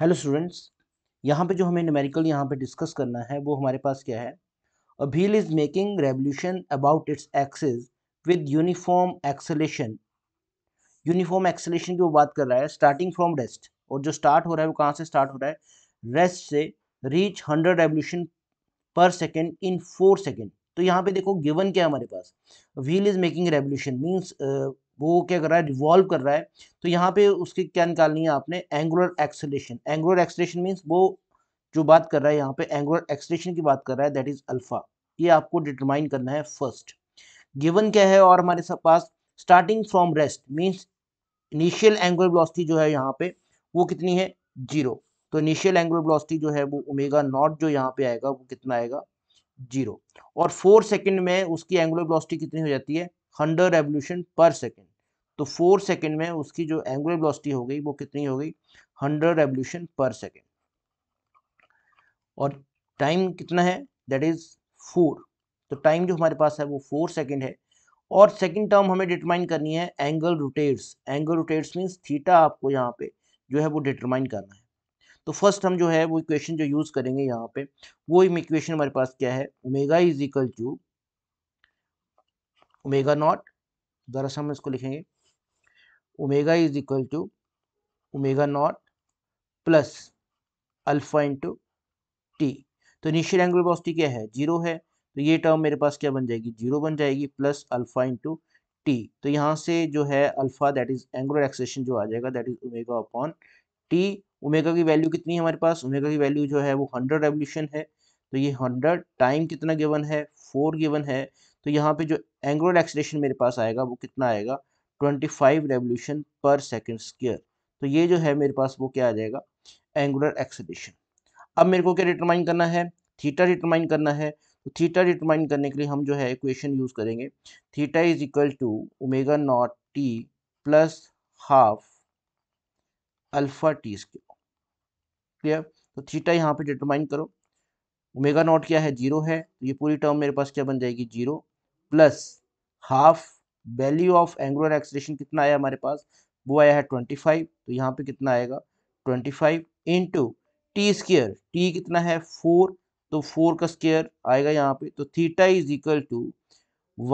hello students यहाँ पे जो हमें न्यूमेरिकल यहाँ पे डिस्कस करना है वो हमारे पास क्या है a wheel is making revolution about its axis with uniform acceleration uniform acceleration की वो बात कर रहा है स्टार्टिंग फ्रॉम रेस्ट और जो स्टार्ट हो रहा है वो कहाँ से स्टार्ट हो रहा है रेस्ट से reach hundred revolution per second in four second तो यहाँ पे देखो गिवन क्या है हमारे पास wheel is making revolution means वो क्या कर रहा है रिवॉल्व कर रहा है तो यहाँ पे उसकी क्या निकालनी है आपने angular acceleration angular acceleration means वो जो बात कर रहा है यहाँ पे एंगुलर एक्सलेशन की बात कर रहा है दैट इज अल्फा ये आपको डिटरमाइन करना है फर्स्ट गिवन क्या है और हमारे पास starting from rest means initial angular velocity जो है यहाँ पे वो कितनी है जीरो तो इनिशियल एंगुलर वेलोसिटी जो है वो ओमेगा नॉट जो यहाँ पे आएगा वो कितना आएगा जीरो और फोर सेकंड में उसकी एंगुलर वेलोसिटी कितनी हो जाती है हंड्रेड रेवोल्यूशन पर सेकंड तो फोर सेकेंड में उसकी जो एंगुलर वेलोसिटी हो गई वो कितनी हो गई हंड्रेड रेवल्यूशन पर सेकेंड और टाइम कितना है दैट इज फोर तो टाइम जो हमारे पास है वो फोर सेकेंड है और सेकेंड टर्म हमें डिटरमाइन करनी है angle rotates angle rotates means theta आपको यहाँ पे जो है वो डिटरमाइन करना है तो फर्स्ट हम जो है वो इक्वेशन जो यूज़ करेंगे यहाँ पे वो इक्वेशन हमारे पास क्या है omega is equal to omega naught दरअसल हम इसको लिखेंगे omega is equal to omega naught plus alpha into t तो इनिशियल एंगुलर वेलोसिटी क्या है जीरो है तो ये टर्म मेरे पास क्या बन जाएगी जीरो बन जाएगी प्लस अल्फा इंटू टी तो यहाँ से जो है alpha that is angular acceleration जो आ जाएगा that is omega upon t omega की वैल्यू कितनी है हमारे पास ओमेगा की वैल्यू जो है वो हंड्रेड रेवल्यूशन है तो ये हंड्रेड टाइम कितना गिवन है फोर गिवन है तो यहाँ पे जो एंगुलर एक्सेलेशन मेरे पास आएगा वो कितना आएगा twenty five revolution per second square तो ये जो है मेरे पास वो क्या आ जाएगा एंगुलर एक्सीडेशन अब मेरे को क्या डिटरमाइन करना है थीटा डिटरमाइन करना है तो थीटा डिटरमाइन करने के लिए हम जो है इक्वेशन यूज़ करेंगे theta is equal to omega naught t plus half alpha t square clear तो थीटा यहाँ पे डिटरमाइन करो ओमेगा नॉट क्या है जीरो है तो ये पूरी टर्म मेरे पास क्या बन जाएगी zero plus half value of angular acceleration कितना आया हमारे पास वो आया है ट्वेंटी फाइव तो यहाँ पे कितना आएगा twenty five into t square t कितना है फोर तो फोर का स्केयर आएगा यहाँ पे तो theta is equal to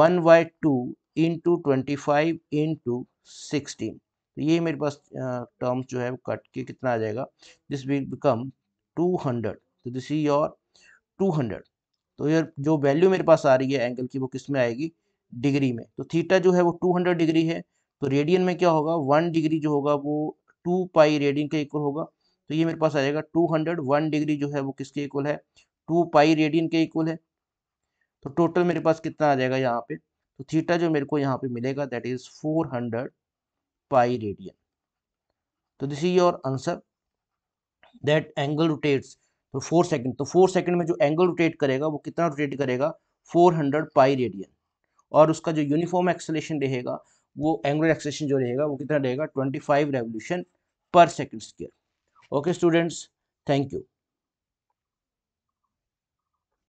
one by two into twenty five into sixteen तो ये मेरे पास टर्म्स जो है वो कट के कितना आ जाएगा this will become two hundred तो this is your two hundred तो ये जो वैल्यू मेरे पास आ रही है एंगल की वो किस में आएगी डिग्री में तो थीटा जो है वो टू हंड्रेड डिग्री है तो रेडियन में क्या होगा वन डिग्री जो होगा वो टू पाई रेडियन के इक्वल होगा तो ये मेरे पास आ जाएगा टू हंड्रेड वन डिग्री जो है वो किसके इक्वल है टू पाई रेडियन के इक्वल है तो टोटल मेरे पास कितना आ जाएगा यहाँ पे तो थीटा जो मेरे को यहाँ पे मिलेगा that is four hundred pi radian तो this is your answer that angle rotates तो फोर सेकंड तो फोर सेकंड में जो एंगल रोटेट करेगा वो कितना रोटेट करेगा फोर हंड्रेड पाई रेडियन और उसका जो यूनिफॉर्म एक्सेलेशन रहेगा वो एंगुलर एक्सेलेशन जो रहेगा वो कितना रहेगा twenty five revolution per second square okay students thank you